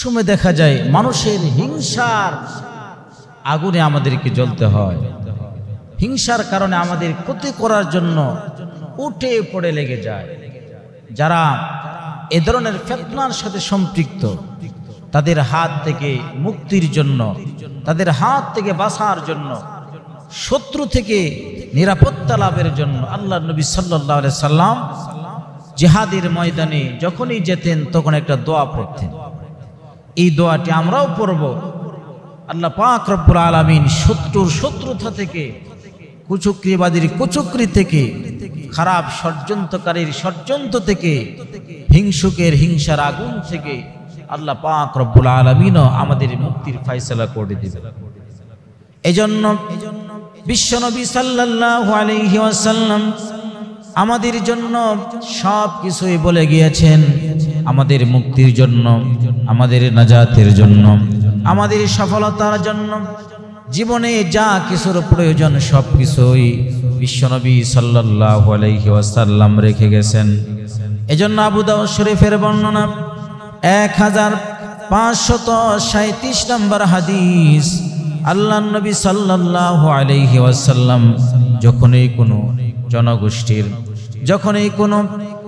সময় দেখা যায় মানুষের হিংসার আগুনে আমাদেরকে জ্বলতে হয় হিংসার কারণে আমাদের ক্ষতি করার জন্য উঠে পড়ে লেগে যায় যারা এ ধরনের ফেতনার সাথে সম্পৃক্ত তাদের হাত থেকে মুক্তির জন্য তাদের হাত থেকে বাঁচার জন্য শত্রু থেকে নিরাপত্তা লাভের জন্য আল্লাহ নবী সাল্লাহ সাল্লাম জেহাদের ময়দানে যখনই যেতেন তখন একটা দোয়া পড়তেন এই দোয়াটি আমরাও পড়ব আল্লাহ পাক রব্বুল আলমিন শত্রুর শত্রুতা থেকে কুচুক্রিবাদীর কুচুক্রি থেকে খারাপ ষড়যন্ত্রকারীর ষড়যন্ত্র থেকে হিংসুকের হিংসার আগুন থেকে আল্লাহ পাক রব্বুল আলমিন আমাদের মুক্তির ফাইসলা করে দিবে এজন্য বিশ্বনবী সাল্লাহ আলহি আমাদের জন্য সব কিছুই বলে গিয়েছেন আমাদের মুক্তির জন্য আমাদের নাজাতের জন্য আমাদের সফলতার জন্য জীবনে যা কিছুর প্রয়োজন সব কিছুই বিশ্বনবী সাল্লাহ আলাইসাল্লাম রেখে গেছেন এজন্য আবুদাউ শরীফের বর্ণনা এক হাজার পাঁচশত সাঁত্রিশ নম্বর হাদিস আল্লাহ নবী সাল্লাহ আলাইহি ওয়াসাল্লাম যখনই কোনো জনগোষ্ঠীর যখনই কোনো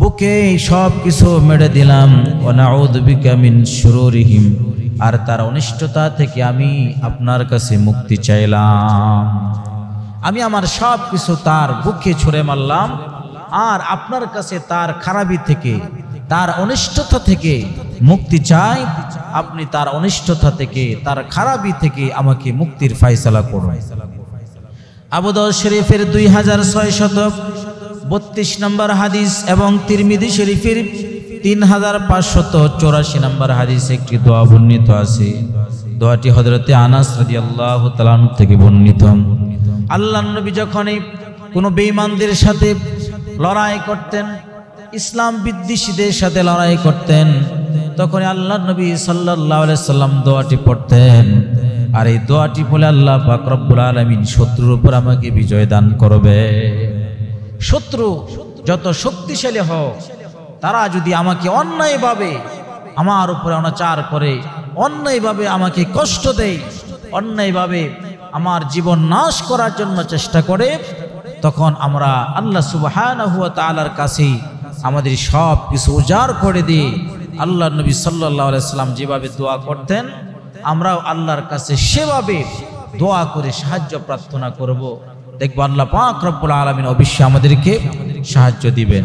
বুকে সব কিছু মেরে দিলাম মিন শুরুরিহিম আর তার অনিষ্টতা থেকে আমি আপনার কাছে মুক্তি চাইলাম আমি আমার সব কিছু তার বুকে ছুঁড়ে মারলাম আর আপনার কাছে তার খারাপি থেকে তার অনিষ্টতা থেকে মুক্তি চাই আপনি তার অনিষ্টতা থেকে তার খারাপি থেকে আমাকে মুক্তির ফাইসলা করুন আবুদ শরীফের দুই হাজার ছয় শতক বত্রিশ নম্বর হাদিস এবং তিরমিদি শরীফের তিন হাজার পাঁচশত চৌরাশি নম্বর হাদিস একটি দোয়া বর্ণিত আছে দোয়াটি হজরতে আনাস রাজি আল্লাহ তালান থেকে বর্ণিত আল্লাহ নবী যখনই কোনো বেঈমানদের সাথে লড়াই করতেন ইসলাম বিদ্বেষীদের সাথে লড়াই করতেন তখন আল্লাহ নবী সাল্লাহ সাল্লাম দোয়াটি পড়তেন আর এই দোয়াটি বলে আল্লাহ পাক রব্বুল আলমিন শত্রুর উপর আমাকে বিজয় দান করবে শত্রু যত শক্তিশালী হও তারা যদি আমাকে অন্যায়ভাবে আমার উপরে অনাচার করে অন্যায়ভাবে আমাকে কষ্ট দেয় অন্যায়ভাবে আমার জীবন নাশ করার জন্য চেষ্টা করে তখন আমরা আল্লাহ সুবাহান কাছে আমাদের সব কিছু উজাড় করে দিই আল্লাহ নবী সাল্লাহ সাল্লাম যেভাবে দোয়া করতেন আমরাও আল্লাহর কাছে সেভাবে দোয়া করে সাহায্য প্রার্থনা করবো দেখবো আল্লাহ পাক রব্বুল আলমিন অবশ্যই আমাদেরকে সাহায্য দিবেন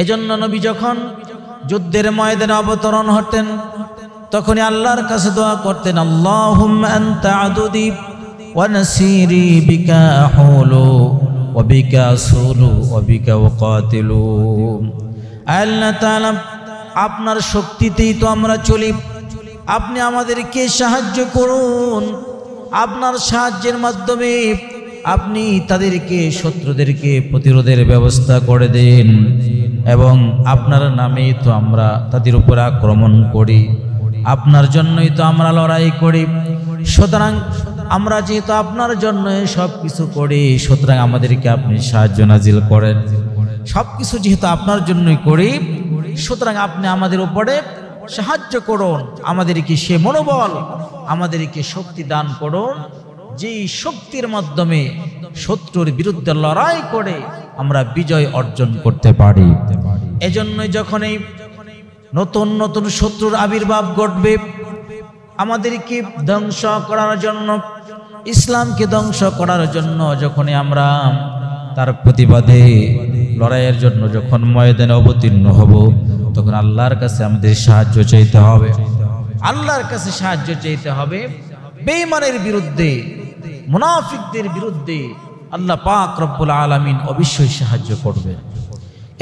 এজন্য নবী যখন যুদ্ধের ময়দানে অবতরণ হতেন তখনই আল্লাহর কাছে দোয়া করতেন আল্লাহ ونسيري بك حول وبك أصول وبك أقاتل আল্লাহ তাআলা আপনার শক্তিতেই তো আমরা চলি আপনি আমাদেরকে সাহায্য করুন আপনার সাহায্যের মাধ্যমে আপনি তাদেরকে শত্রুদেরকে প্রতিরোধের ব্যবস্থা করে দেন এবং আপনার নামেই তো আমরা তাদের উপর আক্রমণ করি আপনার জন্যই তো আমরা লড়াই করি সুতরাং আমরা যেহেতু আপনার জন্য সব কিছু করি সুতরাং আমাদেরকে আপনি সাহায্য নাজিল করেন সব কিছু যেহেতু আপনার জন্যই করি সুতরাং আপনি আমাদের উপরে সাহায্য করুন আমাদেরকে সে মনোবল আমাদেরকে শক্তি দান করুন যেই শক্তির মাধ্যমে শত্রুর বিরুদ্ধে লড়াই করে আমরা বিজয় অর্জন করতে পারি এজন্যই যখন এই নতুন নতুন শত্রুর আবির্ভাব ঘটবে আমাদেরকে ধ্বংস করার জন্য ইসলামকে ধ্বংস করার জন্য যখনই আমরা তার প্রতিবাদে লড়াইয়ের জন্য যখন ময়দানে অবতীর্ণ হব তখন আল্লাহর কাছে আমাদের সাহায্য চাইতে হবে আল্লাহর কাছে সাহায্য চাইতে হবে বেইমানের বিরুদ্ধে মুনাফিকদের বিরুদ্ধে আল্লাহ পাক রব্বুল আলমিন অবশ্যই সাহায্য করবে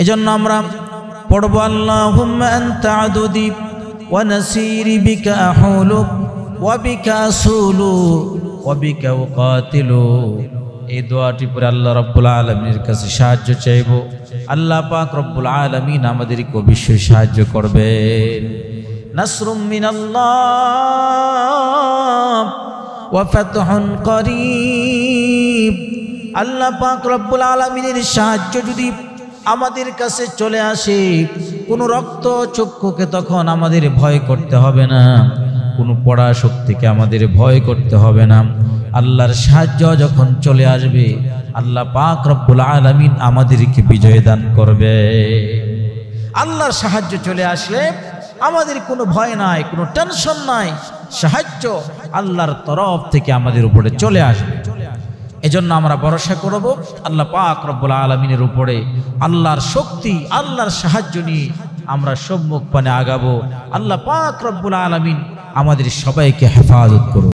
এজন্য আমরা পড়ব আল্লাহ ونسير بك أحولك وبك أصول وبك أقاتل এই দোয়াটি পরে আল্লাহ রব্বুল আলমীর কাছে সাহায্য চাইবো আল্লাহ পাক রব্বুল আলমিন আমাদেরকে অবশ্যই সাহায্য করবেন নাসরুম মিন আল্লাহ ওয়াফাতহন করিব আল্লাহ পাক রব্বুল আলমিনের সাহায্য যদি আমাদের কাছে চলে আসে কোনো রক্ত চক্ষুকে তখন আমাদের ভয় করতে হবে না কোনো পড়া শক্তিকে আমাদের ভয় করতে হবে না আল্লাহর সাহায্য যখন চলে আসবে আল্লাহ পাক রব্বুল আলমিন আমাদেরকে বিজয় দান করবে আল্লাহর সাহায্য চলে আসলে আমাদের কোনো ভয় নাই কোনো টেনশন নাই সাহায্য আল্লাহর তরফ থেকে আমাদের উপরে চলে আসবে এজন্য আমরা ভরসা করব আল্লাহ পাক রব্বুল আলমিনের উপরে আল্লাহর শক্তি আল্লাহর সাহায্য নিয়ে আমরা সম্মুখ পানে আগাবো আল্লাহ পাক রব্বুল আলমিন আমাদের সবাইকে হেফাজত করব